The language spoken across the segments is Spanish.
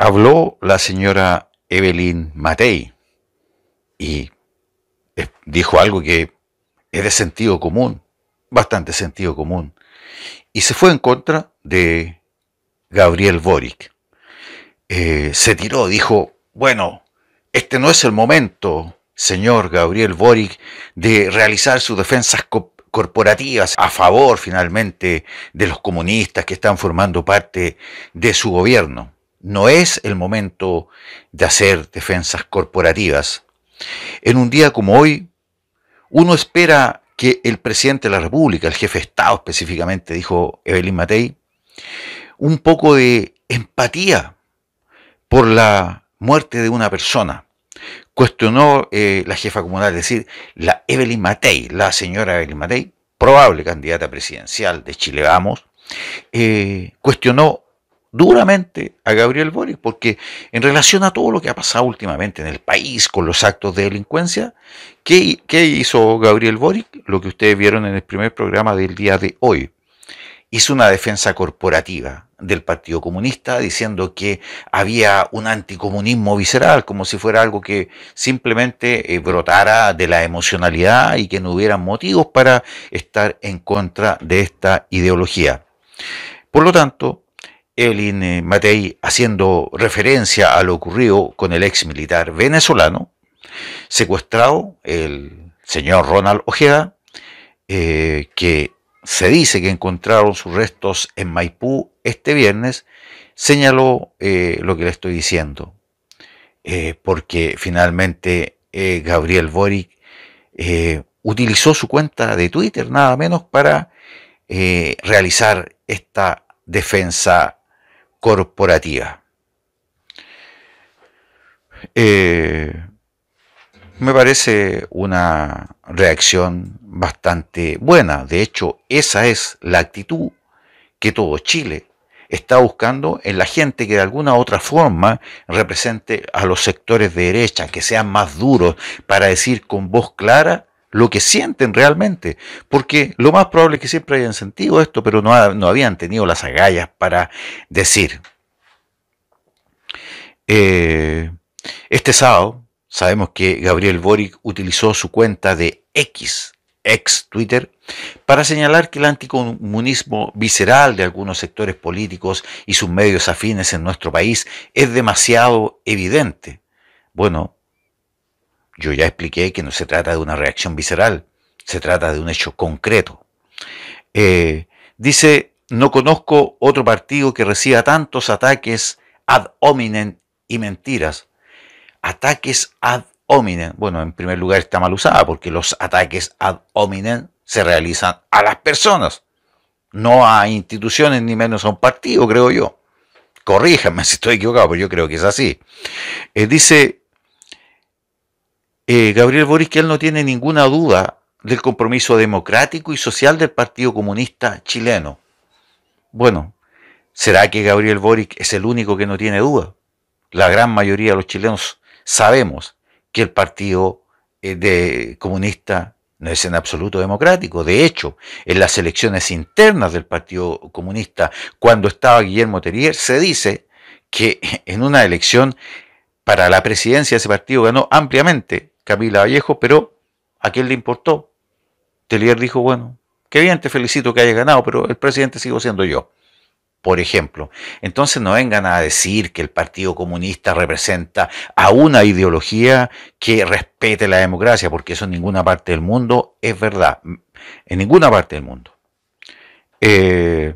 habló la señora Evelyn Matei y dijo algo que es de sentido común, bastante sentido común, y se fue en contra de Gabriel Boric. Eh, se tiró, dijo, bueno, este no es el momento, señor Gabriel Boric, de realizar sus defensas corporativas a favor finalmente de los comunistas que están formando parte de su gobierno no es el momento de hacer defensas corporativas. En un día como hoy, uno espera que el presidente de la República, el jefe de Estado específicamente, dijo Evelyn Matei, un poco de empatía por la muerte de una persona. Cuestionó eh, la jefa comunal, es decir, la Evelyn Matei, la señora Evelyn Matei, probable candidata presidencial de Chile Vamos, eh, cuestionó duramente a Gabriel Boric, porque en relación a todo lo que ha pasado últimamente en el país con los actos de delincuencia, ¿qué, hizo Gabriel Boric? Lo que ustedes vieron en el primer programa del día de hoy. Hizo una defensa corporativa del Partido Comunista diciendo que había un anticomunismo visceral, como si fuera algo que simplemente eh, brotara de la emocionalidad y que no hubiera motivos para estar en contra de esta ideología. Por lo tanto, Elin eh, Matei, haciendo referencia a lo ocurrido con el ex militar venezolano, secuestrado, el señor Ronald Ojeda, eh, que se dice que encontraron sus restos en Maipú este viernes, señaló eh, lo que le estoy diciendo, porque finalmente Gabriel Boric utilizó su cuenta de Twitter nada menos para realizar esta defensa corporativa. Eh, me parece una reacción bastante buena. De hecho, esa es la actitud que todo Chile está buscando en la gente que de alguna u otra forma represente a los sectores de derecha, que sean más duros, para decir con voz clara lo que sienten realmente, porque lo más probable es que siempre hayan sentido esto, pero no, habían tenido las agallas para decir. Eh, este sábado sabemos que Gabriel Boric utilizó su cuenta de X, ex Twitter, para señalar que el anticomunismo visceral de algunos sectores políticos y sus medios afines en nuestro país es demasiado evidente. Bueno, yo ya expliqué que no se trata de una reacción visceral, se trata de un hecho concreto. Eh, dice, no conozco otro partido que reciba tantos ataques ad hominem y mentiras. Ataques ad hominem. Bueno, en primer lugar está mal usada porque los ataques ad hominem se realizan a las personas, no a instituciones ni menos a un partido, creo yo. Corríjame si estoy equivocado, pero yo creo que es así. Eh, dice, eh, Gabriel Boric, que él no tiene ninguna duda del compromiso democrático y social del Partido Comunista chileno. Bueno, ¿será que Gabriel Boric es el único que no tiene duda? La gran mayoría de los chilenos sabemos que el Partido eh, de Comunista no es en absoluto democrático. De hecho, en las elecciones internas del Partido Comunista, cuando estaba Guillermo Terrier, se dice que en una elección para la presidencia de ese partido ganó ampliamente Camila Vallejo, pero ¿a quién le importó? Telier dijo, bueno, qué bien, te felicito que hayas ganado, pero el presidente sigo siendo yo, por ejemplo. Entonces no vengan a decir que el Partido Comunista representa a una ideología que respete la democracia, porque eso en ninguna parte del mundo es verdad, en ninguna parte del mundo. Eh,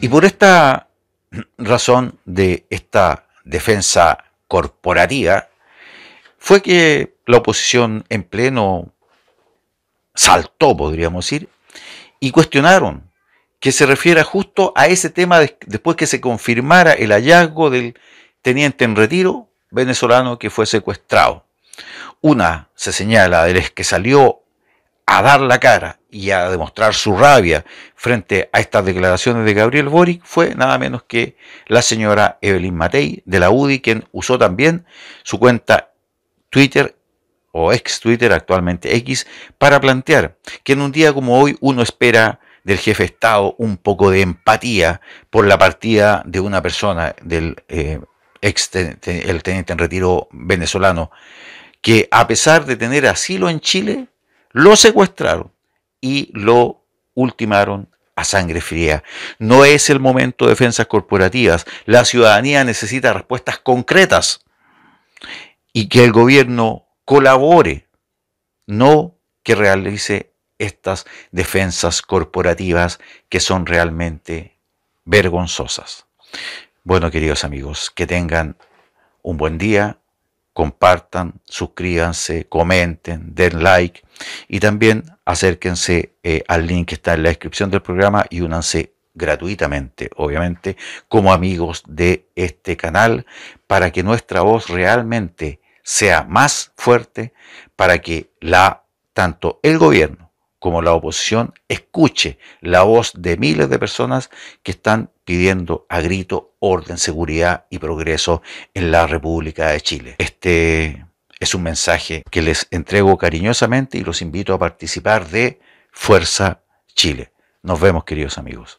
y por esta razón de esta defensa corporativa, fue que la oposición en pleno saltó, podríamos decir, y cuestionaron que se refiera justo a ese tema después que se confirmara el hallazgo del teniente en retiro venezolano que fue secuestrado. Una se señala las que salió a dar la cara y a demostrar su rabia frente a estas declaraciones de Gabriel Boric fue nada menos que la señora Evelyn Matei de la UDI, quien usó también su cuenta Twitter o ex Twitter, actualmente X, para plantear que en un día como hoy uno espera del jefe de Estado un poco de empatía por la partida de una persona, del eh, ex teniente en retiro venezolano, que a pesar de tener asilo en Chile, lo secuestraron y lo ultimaron a sangre fría. No es el momento de defensas corporativas. La ciudadanía necesita respuestas concretas y que el gobierno colabore, no que realice estas defensas corporativas que son realmente vergonzosas. Bueno, queridos amigos, que tengan un buen día, compartan, suscríbanse, comenten, den like y también acérquense eh, al link que está en la descripción del programa y únanse gratuitamente, obviamente, como amigos de este canal, para que nuestra voz realmente sea más fuerte para que tanto el gobierno como la oposición escuche la voz de miles de personas que están pidiendo a grito orden, seguridad y progreso en la República de Chile. Este es un mensaje que les entrego cariñosamente y los invito a participar de Fuerza Chile. Nos vemos queridos amigos.